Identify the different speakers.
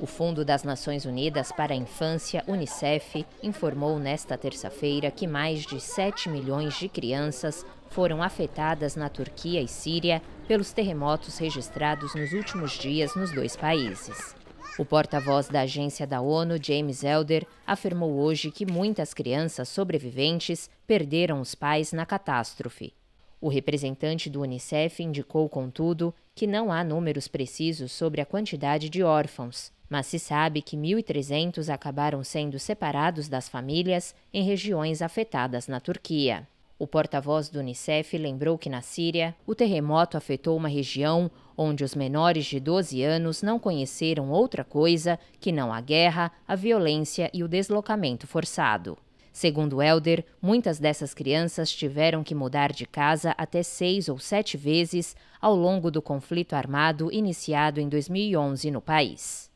Speaker 1: O Fundo das Nações Unidas para a Infância, Unicef, informou nesta terça-feira que mais de 7 milhões de crianças foram afetadas na Turquia e Síria pelos terremotos registrados nos últimos dias nos dois países. O porta-voz da agência da ONU, James Elder, afirmou hoje que muitas crianças sobreviventes perderam os pais na catástrofe. O representante do Unicef indicou, contudo, que não há números precisos sobre a quantidade de órfãos, mas se sabe que 1.300 acabaram sendo separados das famílias em regiões afetadas na Turquia. O porta-voz do Unicef lembrou que na Síria, o terremoto afetou uma região onde os menores de 12 anos não conheceram outra coisa que não a guerra, a violência e o deslocamento forçado. Segundo Helder, muitas dessas crianças tiveram que mudar de casa até seis ou sete vezes ao longo do conflito armado iniciado em 2011 no país.